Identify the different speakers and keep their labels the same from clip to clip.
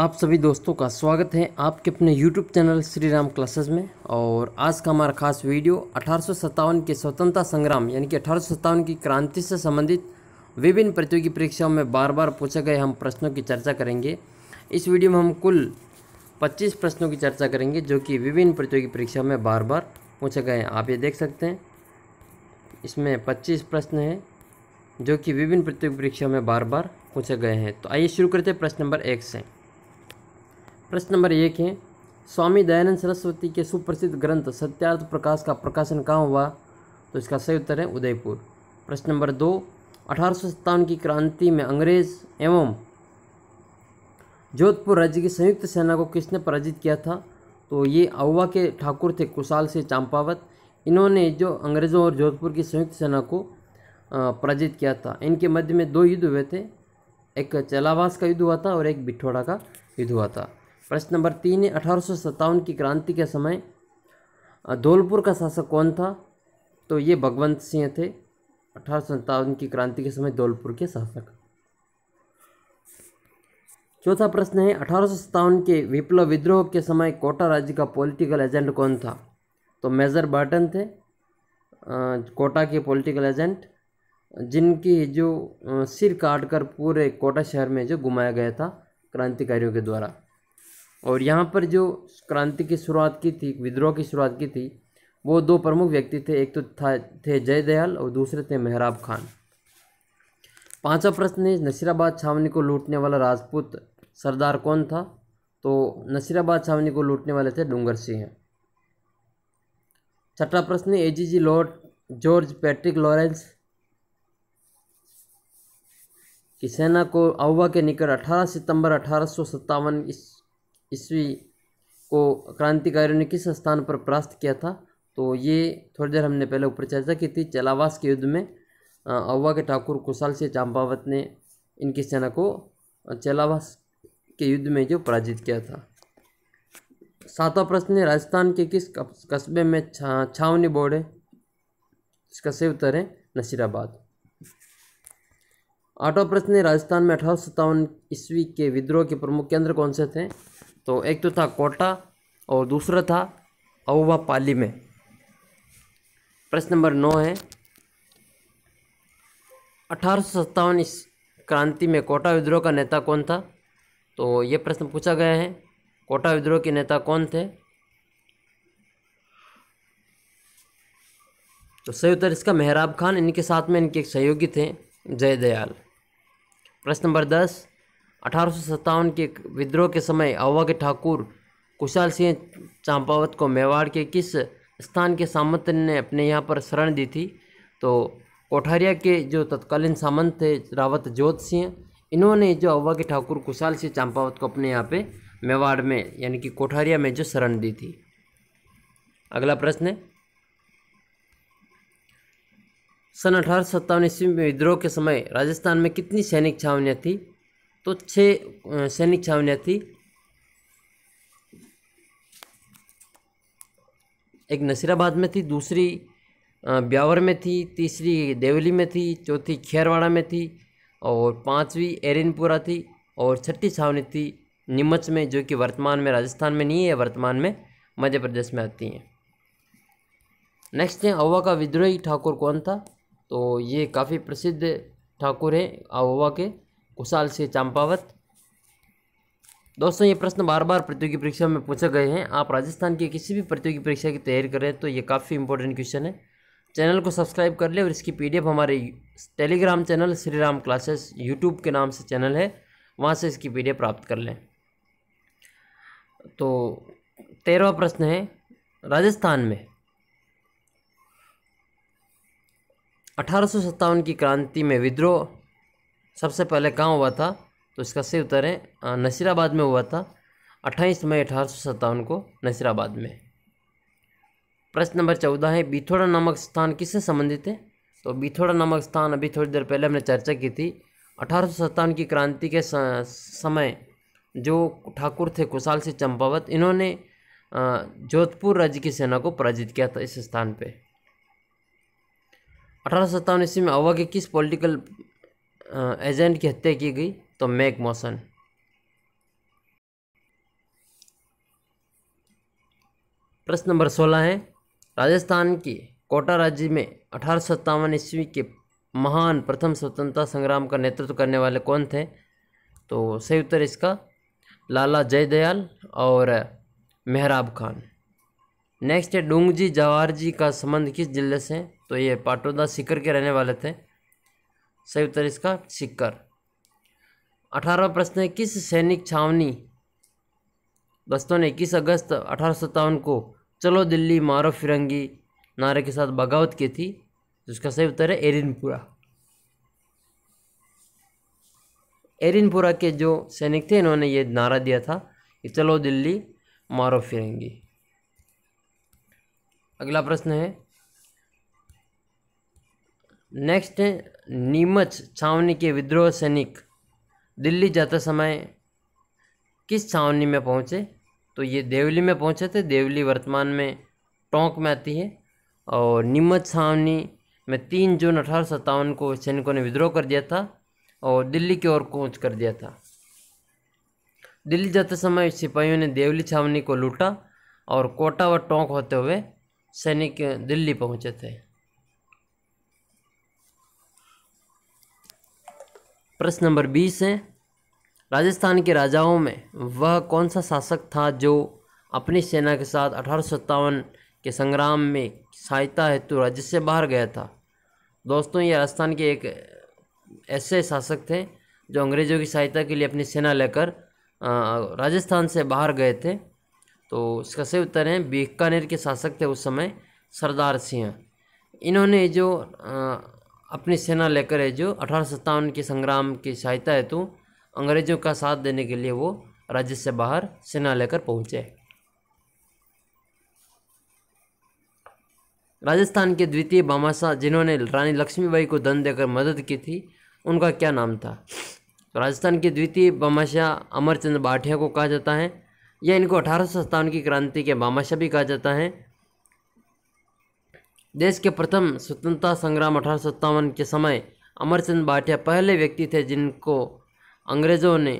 Speaker 1: आप सभी दोस्तों का स्वागत है आपके अपने YouTube channel Shri Ram classes में और आज का हमारा खास वीडियो अठारह के स्वतंत्रता संग्राम यानी कि अठारह की क्रांति से संबंधित विभिन्न प्रतियोगी परीक्षाओं में बार बार पूछे गए हम प्रश्नों की चर्चा करेंगे इस वीडियो में हम कुल 25 प्रश्नों की चर्चा करेंगे जो कि विभिन्न प्रतियोगी परीक्षाओं में बार बार पूछे गए हैं आप ये देख सकते हैं इसमें पच्चीस प्रश्न हैं जो कि विभिन्न प्रतियोगी परीक्षाओं में बार बार पूछे गए हैं तो आइए शुरू करते हैं प्रश्न नंबर एक से प्रश्न नंबर एक है स्वामी दयानंद सरस्वती के सुप्रसिद्ध ग्रंथ सत्यार्थ प्रकाश का प्रकाशन कहाँ हुआ तो इसका सही उत्तर है उदयपुर प्रश्न नंबर दो अठारह की क्रांति में अंग्रेज एवं जोधपुर राज्य की संयुक्त सेना को किसने पराजित किया था तो ये अववा के ठाकुर थे कुशाल से चांपावत इन्होंने जो अंग्रेज़ों और जोधपुर की संयुक्त सेना को पराजित किया था इनके मध्य में दो युद्ध हुए थे एक चलावास का युद्ध हुआ था और एक बिठोड़ा का युद्ध हुआ था प्रश्न नंबर तीन है अठारह की क्रांति के समय धौलपुर का शासक कौन था तो ये भगवंत सिंह थे अठारह की क्रांति के समय धौलपुर के शासक चौथा प्रश्न है अठारह के विप्लव विद्रोह के समय कोटा राज्य का पॉलिटिकल एजेंट कौन था तो मेजर बाटन थे कोटा के पॉलिटिकल एजेंट जिनकी जो सिर काट कर पूरे कोटा शहर में जो घुमाया गया था क्रांतिकारियों के द्वारा और यहाँ पर जो क्रांति की शुरुआत की थी विद्रोह की शुरुआत की थी वो दो प्रमुख व्यक्ति थे एक तो था थे जय दयाल और दूसरे थे मेहराब खान पांचवा प्रश्न है नसीराबाद छावनी को लूटने वाला राजपूत सरदार कौन था तो नसीराबाद छावनी को लूटने वाले थे डूंगर सिंह छठा प्रश्न A G G lord George Patrick Lawrence की सेना को अववा के निकट 18 सितंबर अठारह सौ इस ईस्वी को क्रांतिकारियों ने किस स्थान पर परास्त किया था तो ये थोड़ी देर हमने पहले ऊपर चर्चा की थी चलावास के युद्ध में अव्वा के ठाकुर कुशाल से चंपावत ने इनकी सेना को चलावास के युद्ध में जो पराजित किया था सातवां प्रश्न है राजस्थान के किस कस्बे में छा छावनी बोर्ड है इसका सही उत्तर है नसीराबाद आठवां प्रश्न है राजस्थान में अठारह सत्तावन ईस्वी के विद्रोह के प्रमुख केंद्र कौन से थे तो एक तो था कोटा और दूसरा था अववा पाली में प्रश्न नंबर नौ है अठारह इस क्रांति में कोटा विद्रोह का नेता कौन था तो ये प्रश्न पूछा गया है कोटा विद्रोह के नेता कौन थे तो सही उत्तर इसका मेहराब खान इनके साथ में इनके एक सहयोगी थे जय दयाल प्रश्न नंबर दस अठारह के विद्रोह के समय अवा के ठाकुर कुशाल सिंह चांपावत को मेवाड़ के किस स्थान के सामंत ने अपने यहाँ पर शरण दी थी तो कोठारिया के जो तत्कालीन सामंत थे रावत जोत सिंह इन्होंने जो अव्वा के ठाकुर कुशाल सिंह चांपावत को अपने यहाँ पे मेवाड़ में यानी कि कोठारिया में जो शरण दी थी अगला प्रश्न है सन अठारह सत्तावन ईस्वी में विद्रोह के समय राजस्थान में कितनी सैनिक छावनियाँ थी तो તો सैनिक छावनिया थी एक नसीराबाद में थी दूसरी ब्यावर में थी तीसरी देवली में थी चौथी खैरवाड़ा में थी और पांचवी एरिनपुरा थी और छठी छावनी थी नीमच में जो कि वर्तमान में राजस्थान में नहीं है वर्तमान में मध्य प्रदेश में आती हैं नेक्स्ट है अवा का विद्रोही ठाकुर कौन था तो ये काफ़ी प्रसिद्ध ठाकुर है अवा के कुशाल सिंह चंपावत दोस्तों ये प्रश्न बार बार प्रतियोगी परीक्षा में पूछे गए हैं आप राजस्थान की किसी भी प्रतियोगी परीक्षा की तैयारी करें तो ये काफ़ी इंपॉर्टेंट क्वेश्चन है चैनल को सब्सक्राइब कर लें और इसकी पीडीएफ हमारे Telegram channel Shri Ram classes YouTube के नाम से चैनल है वहाँ से इसकी पी प्राप्त कर लें तो तेरहवा प्रश्न है राजस्थान में अठारह की क्रांति में विद्रोह सबसे पहले कहाँ हुआ था तो इसका सही उत्तर है नसीराबाद में हुआ था अट्ठाईस मई अठारह को नसीराबाद में प्रश्न नंबर चौदह है बिथोड़ा नामक स्थान किससे संबंधित है तो बिथोड़ा नामक स्थान अभी थोड़ी देर पहले हमने चर्चा की थी अठारह की क्रांति के समय जो ठाकुर थे कुशाल सिंह चंपावत इन्होंने जोधपुर राज्य की सेना को पराजित किया था इस स्थान पे अठारह सौ सत्तावन ईस्वी में अवा के किस पॉलिटिकल एजेंट की हत्या की गई तो मैक मोसन प्रश्न नंबर सोलह है राजस्थान की कोटा राज्य में अठारह ईस्वी के महान प्रथम स्वतंत्रता संग्राम का नेतृत्व करने वाले कौन थे तो सही उत्तर इसका लाला जयदयाल और मेहराब खान नेक्स्ट है डोंगजी जवाहर जी का संबंध किस जिले से तो ये पाटोदा सीकर के रहने वाले थे सही उत्तर इसका सिक्कर अठारहवा प्रश्न है किस सैनिक छावनी दोस्तों ने इक्कीस अगस्त अठारह को चलो दिल्ली मारो फिरंगी नारे के साथ बगावत की थी जिसका तो सही उत्तर है एरिनपुरा एरिनपुरा के जो सैनिक थे इन्होंने ये नारा दिया था कि चलो दिल्ली मारो फिरंगी अगला प्रश्न है नेक्स्ट है नीमच छावनी के विद्रोह सैनिक दिल्ली जाते समय किस छावनी में पहुँचे तो ये देवली में पहुँचे थे देवली वर्तमान में टोंक में आती है और नीमच छावनी में तीन जून अठारह सत्तावन को सैनिकों ने विद्रोह कर दिया था और दिल्ली की ओर कूच कर दिया था दिल्ली जाते समय सिपाहियों ने देवली छावनी को लूटा और कोटा व टोंक होते हुए सैनिक दिल्ली पहुँचे थे प्रश्न नंबर बीस है राजस्थान के राजाओं में वह कौन सा शासक था जो अपनी सेना के साथ अठारह के संग्राम में सहायता हेतु राज्य से बाहर गया था दोस्तों ये राजस्थान के एक ऐसे शासक थे जो अंग्रेज़ों की सहायता के लिए अपनी सेना लेकर राजस्थान से बाहर गए थे तो इसका सही उत्तर है बीकानेर के शासक थे उस समय सरदार सिंह इन्होंने जो अपनी सेना लेकर है जो अठारह के संग्राम की सहायता हेतु अंग्रेजों का साथ देने के लिए वो राज्य से बाहर सेना लेकर पहुंचे राजस्थान के द्वितीय बामाशाह जिन्होंने रानी लक्ष्मीबाई को धन देकर मदद की थी उनका क्या नाम था तो राजस्थान के द्वितीय बामाशाह अमरचंद बाठिया को कहा जाता है या इनको अठारह की क्रांति के बामाशाह भी कहा जाता है देश के प्रथम स्वतंत्रता संग्राम अठारह के समय अमरचंद भाटिया पहले व्यक्ति थे जिनको अंग्रेज़ों ने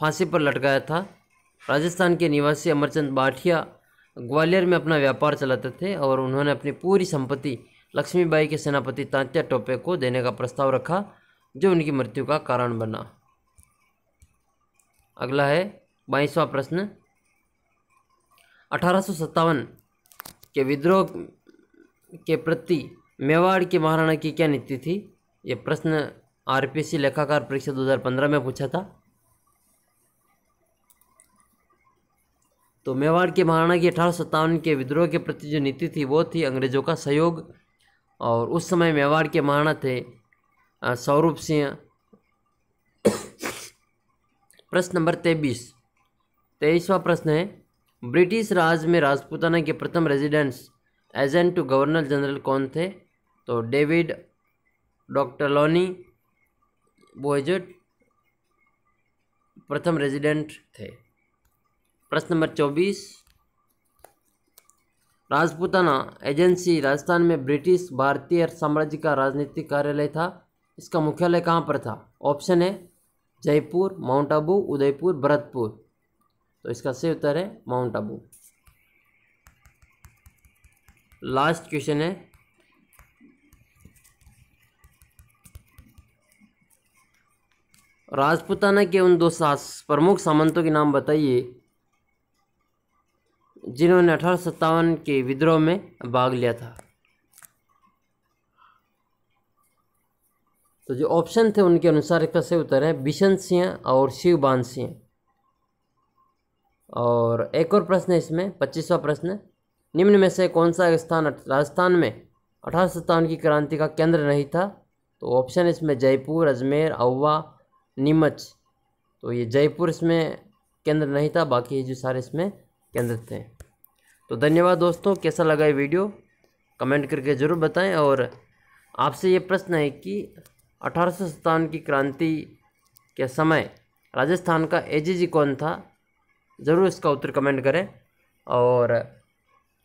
Speaker 1: फांसी पर लटकाया था राजस्थान के निवासी अमरचंद भाटिया ग्वालियर में अपना व्यापार चलाते थे और उन्होंने अपनी पूरी संपत्ति लक्ष्मीबाई के सेनापति तांत्या टोपे को देने का प्रस्ताव रखा जो उनकी मृत्यु का कारण बना अगला है बाईसवां प्रश्न अठारह के विद्रोह के प्रति मेवाड़ के महाराणा की क्या नीति थी ये प्रश्न आरपीसी लेखाकार परीक्षा 2015 में पूछा था तो मेवाड़ के महाराणा की अठारह के विद्रोह के प्रति जो नीति थी वो थी अंग्रेजों का सहयोग और उस समय मेवाड़ के महाराणा थे सौरूप सिंह प्रश्न नंबर तेईस तेईसवा प्रश्न है ब्रिटिश राज में राजपूताना के प्रथम residence agent to governor general कौन थे तो डेविड डॉक्टर लोनी वो प्रथम रेजिडेंट थे प्रश्न नंबर चौबीस राजपूताना एजेंसी राजस्थान में ब्रिटिश भारतीय साम्राज्य का राजनीतिक कार्यालय था इसका मुख्यालय कहाँ पर था ऑप्शन है जयपुर माउंट आबू उदयपुर भरतपुर तो इसका सही उत्तर है माउंट आबू लास्ट क्वेश्चन है राजपूताना के उन दो प्रमुख सामंतों के नाम बताइए जिन्होंने अठारह के विद्रोह में भाग लिया था तो जो ऑप्शन थे उनके अनुसार इसका से उत्तर है बिशन सिंह और शिव बान सिंह और एक और प्रश्न है इसमें पच्चीसवा प्रश्न निम्न में से कौन सा स्थान राजस्थान में अठारह सत्तावन की क्रांति का केंद्र नहीं था तो ऑप्शन इसमें जयपुर अजमेर अव्वा नीमच तो ये जयपुर इसमें केंद्र नहीं था बाकी जो सारे इसमें केंद्र थे तो धन्यवाद दोस्तों कैसा लगा ये वीडियो कमेंट करके ज़रूर बताएं और आपसे ये प्रश्न है कि अठारह की क्रांति के समय राजस्थान का एजीजी कौन था ज़रूर इसका उत्तर कमेंट करें और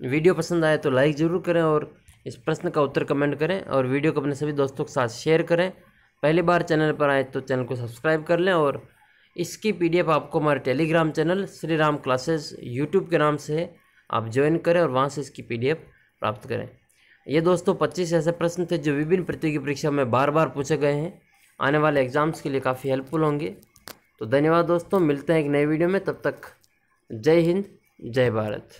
Speaker 1: वीडियो पसंद आए तो लाइक ज़रूर करें और इस प्रश्न का उत्तर कमेंट करें और वीडियो को अपने सभी दोस्तों के साथ शेयर करें पहली बार चैनल पर आए तो चैनल को सब्सक्राइब कर लें और इसकी पीडीएफ आपको हमारे Telegram channel Shri Ram classes YouTube के नाम से आप ज्वाइन करें और वहाँ से इसकी पीडीएफ प्राप्त करें ये दोस्तों पच्चीस ऐसे प्रश्न थे जो विभिन्न प्रतियोगी परीक्षा में बार बार पूछे गए हैं आने वाले एग्जाम्स के लिए काफ़ी हेल्पफुल होंगे तो धन्यवाद दोस्तों मिलते हैं एक नए वीडियो में तब तक जय हिंद जय भारत